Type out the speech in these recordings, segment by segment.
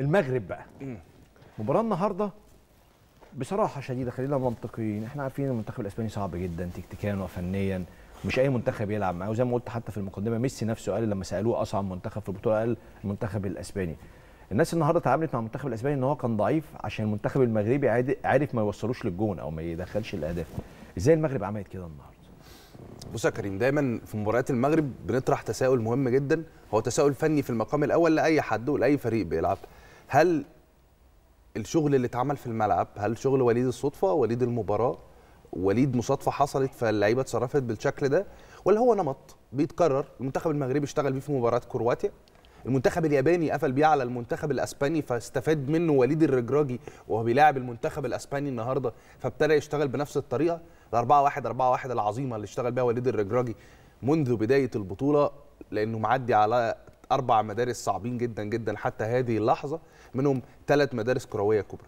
المغرب بقى مباراه النهارده بصراحه شديده خلينا منطقيين احنا عارفين المنتخب الاسباني صعب جدا تكتيكيا وفنيا مش اي منتخب يلعب معاه وزي ما قلت حتى في المقدمه ميسي نفسه قال لما سالوه اصعب منتخب في البطوله قال المنتخب الاسباني الناس النهارده تعاملت مع المنتخب الاسباني ان هو كان ضعيف عشان المنتخب المغربي عارف ما يوصلوش للجون او ما يدخلش الاهداف ازاي المغرب عملت كده النهارده بص يا كريم دايما في مباريات المغرب بنطرح تساؤل مهم جدا هو تساؤل فني في المقام الاول لاي حد ولاي فريق بيلعب هل الشغل اللي اتعمل في الملعب هل شغل وليد الصدفه وليد المباراه وليد مصادفه حصلت فاللعيبه اتصرفت بالشكل ده ولا هو نمط بيتكرر المنتخب المغربي اشتغل بيه في مباراه كرواتيا المنتخب الياباني قفل بيه على المنتخب الاسباني فاستفاد منه وليد الرجراجي وهو بيلاعب المنتخب الاسباني النهارده فابتدى يشتغل بنفس الطريقه ال 4 1 4 1 العظيمه اللي اشتغل بيها وليد الرجراجي منذ بدايه البطوله لانه معدي على اربع مدارس صعبين جدا جدا حتى هذه اللحظه منهم ثلاث مدارس كرويه كبرى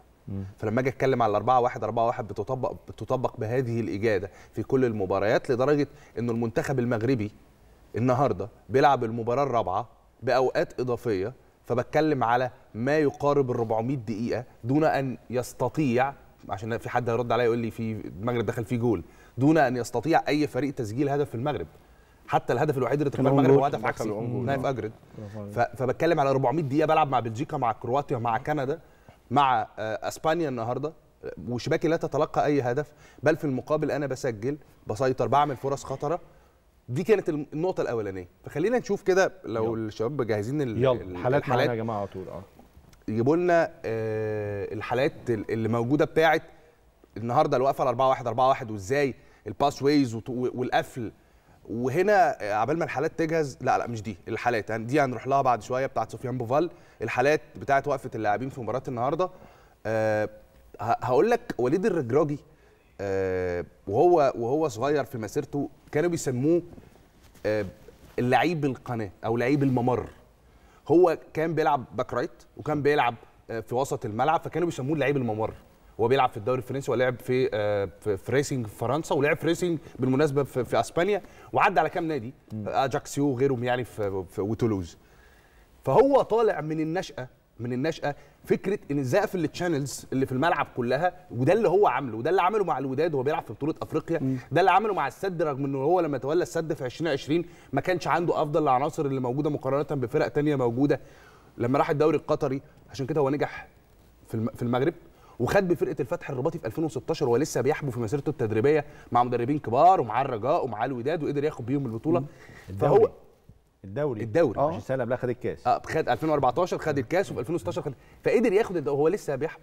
فلما اجي اتكلم على 4 1 4 1 بتطبق بتطبق بهذه الاجاده في كل المباريات لدرجه انه المنتخب المغربي النهارده بيلعب المباراه الرابعه باوقات اضافيه فبتكلم على ما يقارب ال 400 دقيقه دون ان يستطيع عشان في حد هيرد عليا يقول لي في المغرب دخل فيه جول دون ان يستطيع اي فريق تسجيل هدف في المغرب حتى الهدف الوحيد اللي تقبل المغرب هو هدف عكسي نايف آه. اجرد فبتكلم على 400 دقيقه بلعب مع بلجيكا مع كرواتيا مع كندا مع آه، اسبانيا النهارده آه، وشباكي لا تتلقى اي هدف بل في المقابل انا بسجل بسيطر بعمل فرص خطره دي كانت النقطه الاولانيه فخلينا نشوف كده لو يلا. الشباب جاهزين يلا الحالات معانا يا جماعه على طول اه يجيبوا لنا الحالات اللي موجوده بتاعه النهارده الوقفه 4 1 4 1 وازاي الباس ويز والقفل وهنا عبال ما الحالات تجهز لا لا مش دي الحالات يعني دي هنروح لها بعد شويه بتاعت سفيان بوفال الحالات بتاعت وقفه اللاعبين في مباراه النهارده أه هقول لك وليد الرجراجي أه وهو وهو صغير في مسيرته كانوا بيسموه أه اللعيب القناه او لعيب الممر هو كان بيلعب باك رايت وكان بيلعب آه، في وسط الملعب فكانوا بيسموه لعيب الممر هو بيلعب في الدوري الفرنسي ولعب في آه، في ريسنج فرنسا ولعب في ريسنج بالمناسبه في, في اسبانيا وعدى على كام نادي اجاكسيو آه، وغيرهم يعني في, في وتولوز فهو طالع من النشأة من النشأة فكرة ان ازاي اقفل التشانلز اللي في الملعب كلها وده اللي هو عامله وده اللي عمله مع الوداد وهو بيلعب في بطولة افريقيا ده اللي عمله مع السد رغم انه هو لما تولى السد في 2020 ما كانش عنده افضل العناصر اللي موجودة مقارنة بفرق تانية موجودة لما راح الدوري القطري عشان كده هو نجح في المغرب وخد بفرقه الفتح الرباطي في 2016 وهو لسه بيحبو في مسيرته التدريبيه مع مدربين كبار ومع الرجاء ومع الوداد وقدر ياخد بيهم البطوله الدوري. فهو الدوري الدوري اه مش سالم قبلها خد الكاس اه خد 2014 خد الكاس وفي 2016 خد فقدر ياخد الدوري هو لسه بيحبو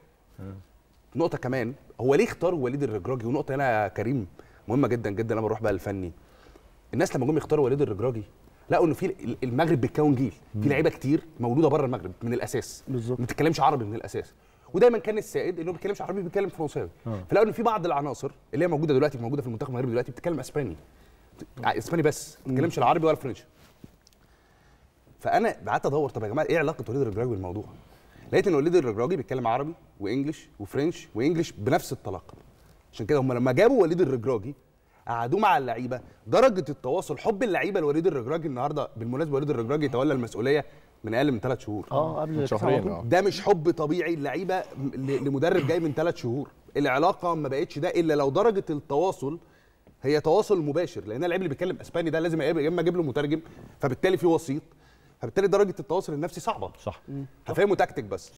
نقطه كمان هو ليه اختار وليد الرجراجي ونقطه هنا يا كريم مهمه جدا جدا لما نروح بقى الفني الناس لما جم يختاروا وليد الرجراجي لقوا انه في المغرب بتكون جيل في لعيبه كتير مولوده بره المغرب من الاساس بالظبط ما بتتكلمش عربي من الاساس ودايما كان السائد انه ما بيتكلمش عربي بيتكلم فرنساوي آه. فلقوا ان في بعض العناصر اللي هي موجوده دلوقتي موجوده في المنتخب المغربي دلوقتي بتتكلم اسباني آه. آه، اسباني بس ما بتتكلمش العربي ولا فرنش فانا قعدت ادور طب يا جماعه ايه علاقه وليد الرجراجي بالموضوع لقيت ان وليد الرجراجي بيتكلم عربي وانجلش وفرنش وانجلش بنفس الطلاقه عشان كده هم لما جابوا وليد الرجراجي قعدوه مع اللعيبه درجه التواصل حب اللعيبه لوليد الرجراجي النهارده بالمناسبه وليد الرجراجي تولى المسؤوليه من اقل من ثلاث شهور اه قبل شهرين آه. ده مش حب طبيعي اللعيبه لمدرب جاي من ثلاث شهور العلاقه ما بقتش ده الا لو درجه التواصل هي تواصل مباشر لان اللعيب اللي بيتكلم اسباني ده لازم يا اما اجيب له مترجم فبالتالي في وسيط فبالتالي درجه التواصل النفسي صعبه صح هفهمه تاكتيك بس